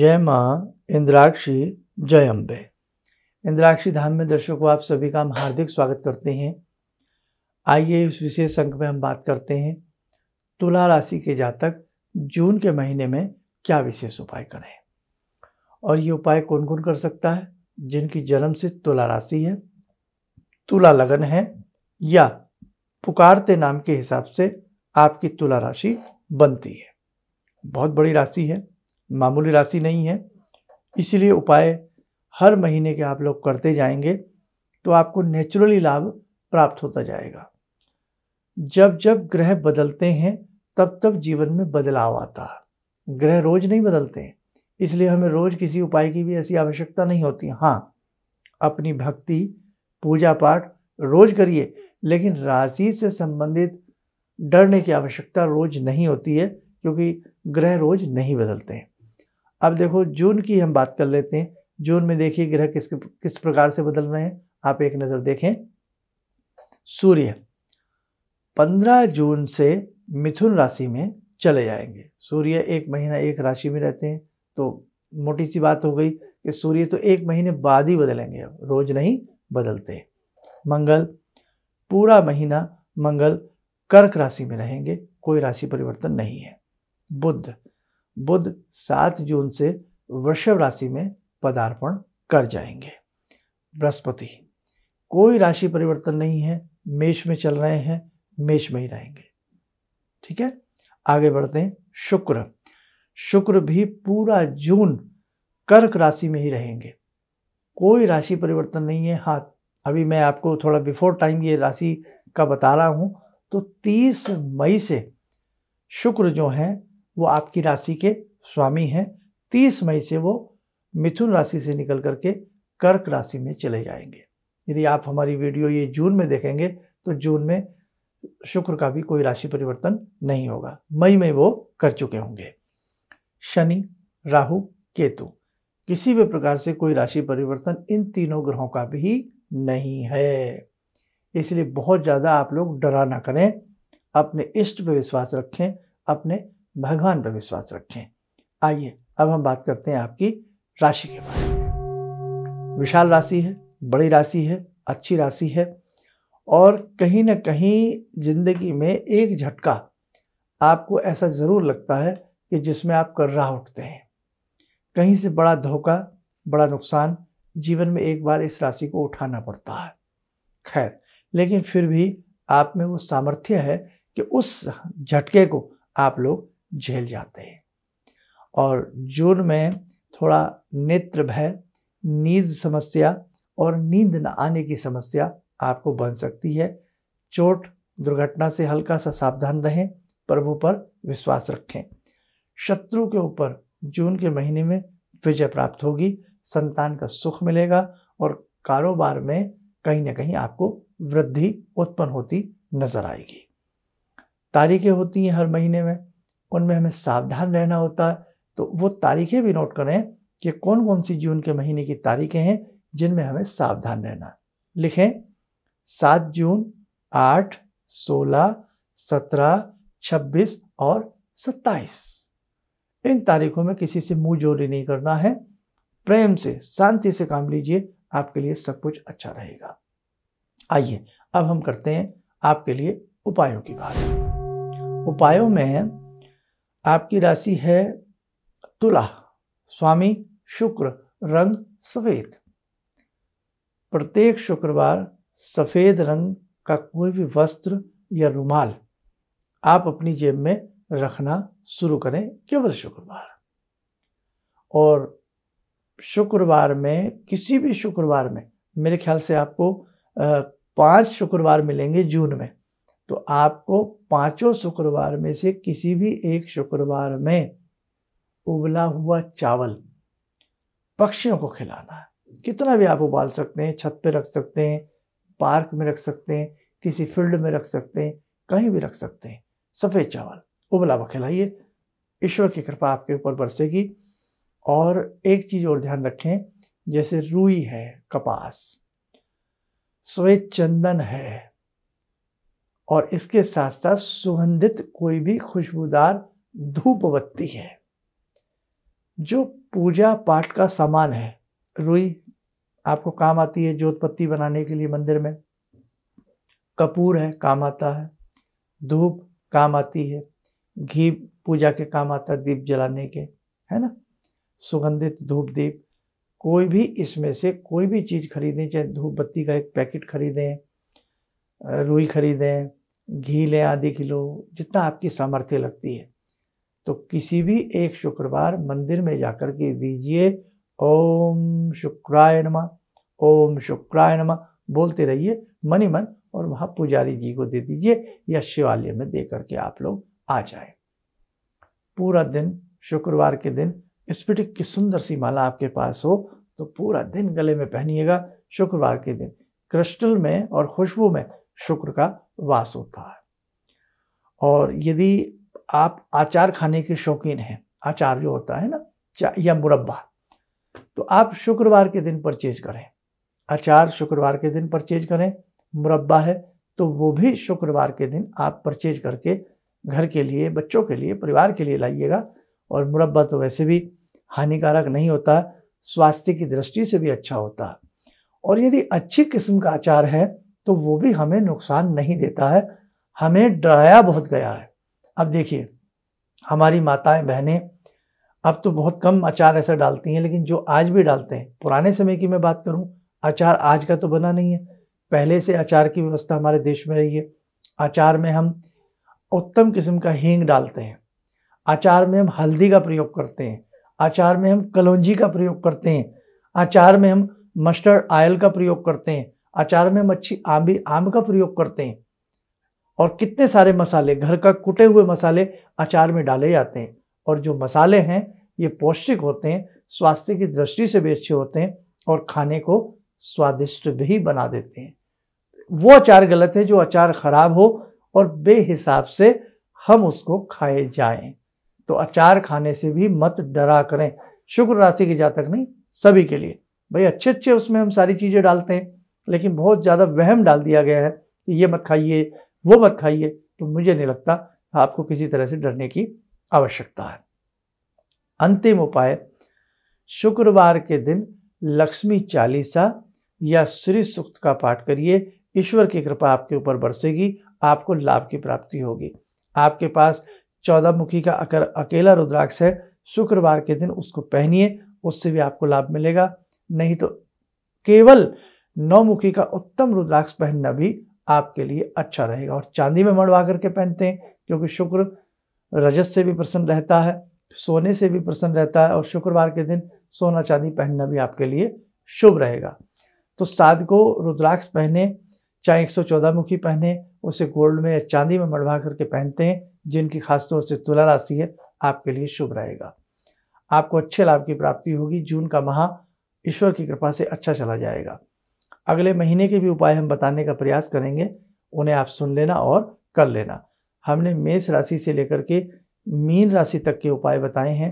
जय माँ इंद्राक्षी जय अम्बे इंद्राक्षी धाम में दर्शकों आप सभी का हम हार्दिक स्वागत करते हैं आइए इस विशेष अंक में हम बात करते हैं तुला राशि के जातक जून के महीने में क्या विशेष उपाय करें और ये उपाय कौन कौन कर सकता है जिनकी जन्म से तुला राशि है तुला लगन है या पुकारते नाम के हिसाब से आपकी तुला राशि बनती है बहुत बड़ी राशि है मामूली राशि नहीं है इसलिए उपाय हर महीने के आप लोग करते जाएंगे तो आपको नेचुरली लाभ प्राप्त होता जाएगा जब जब ग्रह बदलते हैं तब तब जीवन में बदलाव आता है ग्रह रोज नहीं बदलते हैं इसलिए हमें रोज किसी उपाय की भी ऐसी आवश्यकता नहीं होती हाँ अपनी भक्ति पूजा पाठ रोज करिए लेकिन राशि से संबंधित डरने की आवश्यकता रोज नहीं होती है क्योंकि ग्रह रोज नहीं बदलते हैं अब देखो जून की हम बात कर लेते हैं जून में देखिए ग्रह किस किस प्रकार से बदल रहे हैं आप एक नज़र देखें सूर्य 15 जून से मिथुन राशि में चले जाएंगे सूर्य एक महीना एक राशि में रहते हैं तो मोटी सी बात हो गई कि सूर्य तो एक महीने बाद ही बदलेंगे अब रोज नहीं बदलते मंगल पूरा महीना मंगल कर्क राशि में रहेंगे कोई राशि परिवर्तन नहीं है बुद्ध बुध सात जून से वृषभ राशि में पदार्पण कर जाएंगे बृहस्पति कोई राशि परिवर्तन नहीं है मेष में चल रहे हैं मेष में ही रहेंगे ठीक है आगे बढ़ते हैं शुक्र शुक्र भी पूरा जून कर्क राशि में ही रहेंगे कोई राशि परिवर्तन नहीं है हाँ अभी मैं आपको थोड़ा बिफोर टाइम ये राशि का बता रहा हूँ तो 30 मई से शुक्र जो हैं वो आपकी राशि के स्वामी हैं तीस मई से वो मिथुन राशि से निकल करके कर्क राशि में चले जाएंगे यदि आप हमारी वीडियो ये जून में देखेंगे तो जून में शुक्र का भी कोई राशि परिवर्तन नहीं होगा मई में वो कर चुके होंगे शनि राहु केतु किसी भी प्रकार से कोई राशि परिवर्तन इन तीनों ग्रहों का भी नहीं है इसलिए बहुत ज़्यादा आप लोग डरा ना करें अपने इष्ट पर विश्वास रखें अपने भगवान पर विश्वास रखें आइए अब हम बात करते हैं आपकी राशि के बारे में विशाल राशि है बड़ी राशि है अच्छी राशि है और कहीं ना कहीं ज़िंदगी में एक झटका आपको ऐसा ज़रूर लगता है कि जिसमें आप कर रहा उठते हैं कहीं से बड़ा धोखा बड़ा नुकसान जीवन में एक बार इस राशि को उठाना पड़ता है खैर लेकिन फिर भी आप में वो सामर्थ्य है कि उस झटके को आप लोग झेल जाते हैं और जून में थोड़ा नेत्र भय नींद समस्या और नींद न आने की समस्या आपको बन सकती है चोट दुर्घटना से हल्का सा सावधान रहें प्रभु पर विश्वास रखें शत्रु के ऊपर जून के महीने में विजय प्राप्त होगी संतान का सुख मिलेगा और कारोबार में कहीं ना कहीं आपको वृद्धि उत्पन्न होती नजर आएगी तारीखें होती हैं हर महीने में उनमें हमें सावधान रहना होता है तो वो तारीखें भी नोट करें कि कौन कौन सी जून के महीने की तारीखें हैं जिनमें हमें सावधान रहना लिखें सात जून आठ सोलह सत्रह छब्बीस और सत्ताईस इन तारीखों में किसी से मुंह जोरी नहीं करना है प्रेम से शांति से काम लीजिए आपके लिए सब कुछ अच्छा रहेगा आइए अब हम करते हैं आपके लिए उपायों की बात उपायों में आपकी राशि है तुला स्वामी शुक्र रंग सफ़ेद प्रत्येक शुक्रवार सफ़ेद रंग का कोई भी वस्त्र या रुमाल आप अपनी जेब में रखना शुरू करें केवल शुक्रवार और शुक्रवार में किसी भी शुक्रवार में मेरे ख्याल से आपको पांच शुक्रवार मिलेंगे जून में तो आपको पांचों शुक्रवार में से किसी भी एक शुक्रवार में उबला हुआ चावल पक्षियों को खिलाना है कितना भी आप उबाल सकते हैं छत पे रख सकते हैं पार्क में रख सकते हैं किसी फील्ड में रख सकते हैं कहीं भी रख सकते हैं सफ़ेद चावल उबला हुआ खिलाइए ईश्वर की कृपा आपके ऊपर बरसेगी और एक चीज़ और ध्यान रखें जैसे रूई है कपास श्वेत चंदन है और इसके साथ साथ सुगंधित कोई भी खुशबूदार धूप बत्ती है जो पूजा पाठ का सामान है रुई आपको काम आती है ज्योतपत्ती बनाने के लिए मंदिर में कपूर है काम आता है धूप काम आती है घी पूजा के काम आता है दीप जलाने के है ना सुगंधित धूप दीप कोई भी इसमें से कोई भी चीज़ खरीदें चाहे धूप बत्ती का एक पैकेट खरीदें रुई खरीदें घी लें आधी किलो जितना आपकी सामर्थ्य लगती है तो किसी भी एक शुक्रवार मंदिर में जाकर के दीजिए ओम शुक्राय नमा ओम शुक्राय नमा बोलते रहिए मन ही मन और वहाँ पुजारी जी को दे दीजिए या शिवालय में दे करके आप लोग आ जाए पूरा दिन शुक्रवार के दिन स्फटिक की सुंदर सी माला आपके पास हो तो पूरा दिन गले में पहनिएगा शुक्रवार के दिन क्रिस्टल में और खुशबू में शुक्र का वास होता है और यदि आप आचार खाने के शौकीन हैं आचार जो होता है ना या मुरब्बा तो आप शुक्रवार के दिन परचेज करें आचार शुक्रवार के दिन परचेज करें मुरब्बा है तो वो भी शुक्रवार के दिन आप परचेज करके घर के लिए बच्चों के लिए परिवार के लिए लाइएगा और मुरब्बा तो वैसे भी हानिकारक नहीं होता स्वास्थ्य की दृष्टि से भी अच्छा होता है और यदि अच्छी किस्म का अचार है तो वो भी हमें नुकसान नहीं देता है हमें डराया बहुत गया है अब देखिए हमारी माताएं बहनें अब तो बहुत कम अचार ऐसा डालती हैं लेकिन जो आज भी डालते हैं पुराने समय की मैं बात करूं अचार आज का तो बना नहीं है पहले से अचार की व्यवस्था हमारे देश में रही है अचार में हम उत्तम किस्म का हींग डालते हैं अचार में हम हल्दी का प्रयोग करते हैं अचार में हम कलौजी का प्रयोग करते हैं अचार में हम मस्टर्ड ऑयल का प्रयोग करते हैं अचार में मच्छी आम भी आम का प्रयोग करते हैं और कितने सारे मसाले घर का कुटे हुए मसाले अचार में डाले जाते हैं और जो मसाले हैं ये पौष्टिक होते हैं स्वास्थ्य की दृष्टि से भी अच्छे होते हैं और खाने को स्वादिष्ट भी बना देते हैं वो अचार गलत है जो अचार ख़राब हो और बेहिसाब से हम उसको खाए जाएं तो अचार खाने से भी मत डरा करें शुक्र राशि के जातक नहीं सभी के लिए भाई अच्छे अच्छे उसमें हम सारी चीज़ें डालते हैं लेकिन बहुत ज़्यादा वहम डाल दिया गया है कि ये मत खाइए वो मत खाइए तो मुझे नहीं लगता आपको किसी तरह से डरने की आवश्यकता है अंतिम उपाय शुक्रवार के दिन लक्ष्मी चालीसा या श्री सूक्त का पाठ करिए ईश्वर की कृपा आपके ऊपर बरसेगी आपको लाभ की प्राप्ति होगी आपके पास चौदह मुखी का अकर अकेला रुद्राक्ष है शुक्रवार के दिन उसको पहनिए उससे भी आपको लाभ मिलेगा नहीं तो केवल नौमुखी का उत्तम रुद्राक्ष पहनना भी आपके लिए अच्छा रहेगा और चांदी में मड़वा करके पहनते हैं क्योंकि शुक्र रजत से भी प्रसन्न रहता है सोने से भी प्रसन्न रहता है और शुक्रवार के दिन सोना चांदी पहनना भी आपके लिए शुभ रहेगा तो साध को रुद्राक्ष पहने चाहे 114 मुखी पहने उसे गोल्ड में या चांदी में मड़वा करके पहनते हैं जिनकी खासतौर से तुला राशि है आपके लिए शुभ रहेगा आपको अच्छे लाभ की प्राप्ति होगी जून का माह ईश्वर की कृपा से अच्छा चला जाएगा अगले महीने के भी उपाय हम बताने का प्रयास करेंगे उन्हें आप सुन लेना और कर लेना हमने मेष राशि से लेकर के मीन राशि तक के उपाय बताए हैं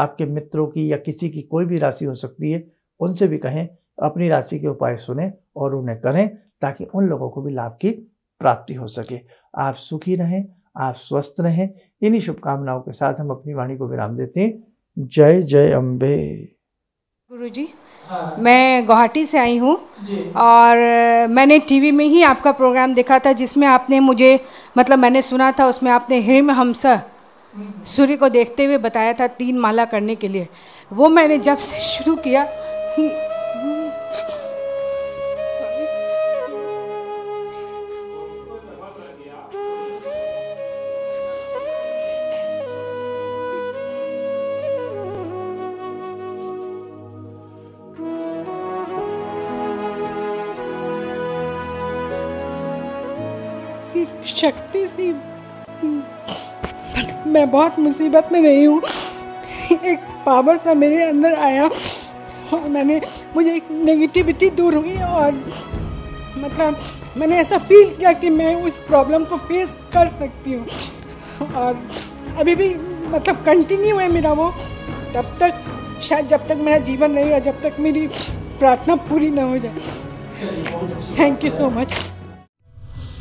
आपके मित्रों की या किसी की कोई भी राशि हो सकती है उनसे भी कहें अपनी राशि के उपाय सुने और उन्हें करें ताकि उन लोगों को भी लाभ की प्राप्ति हो सके आप सुखी रहें आप स्वस्थ रहें इन्हीं शुभकामनाओं के साथ हम अपनी वाणी को विराम देते हैं जय जय अम्बे गुरु जी हाँ। मैं गुवाहाटी से आई हूँ और मैंने टीवी में ही आपका प्रोग्राम देखा था जिसमें आपने मुझे मतलब मैंने सुना था उसमें आपने हिम हमस हम्म। सूर्य को देखते हुए बताया था तीन माला करने के लिए वो मैंने जब से शुरू किया की शक्ति सी मैं बहुत मुसीबत में रही हूँ एक पावर सा मेरे अंदर आया और मैंने मुझे एक नेगेटिविटी दूर हुई और मतलब मैंने ऐसा फील किया कि मैं उस प्रॉब्लम को फेस कर सकती हूँ और अभी भी मतलब कंटिन्यू है मेरा वो तब तक शायद जब तक मेरा जीवन रहेगा जब तक मेरी प्रार्थना पूरी ना हो जाए थैंक यू सो मच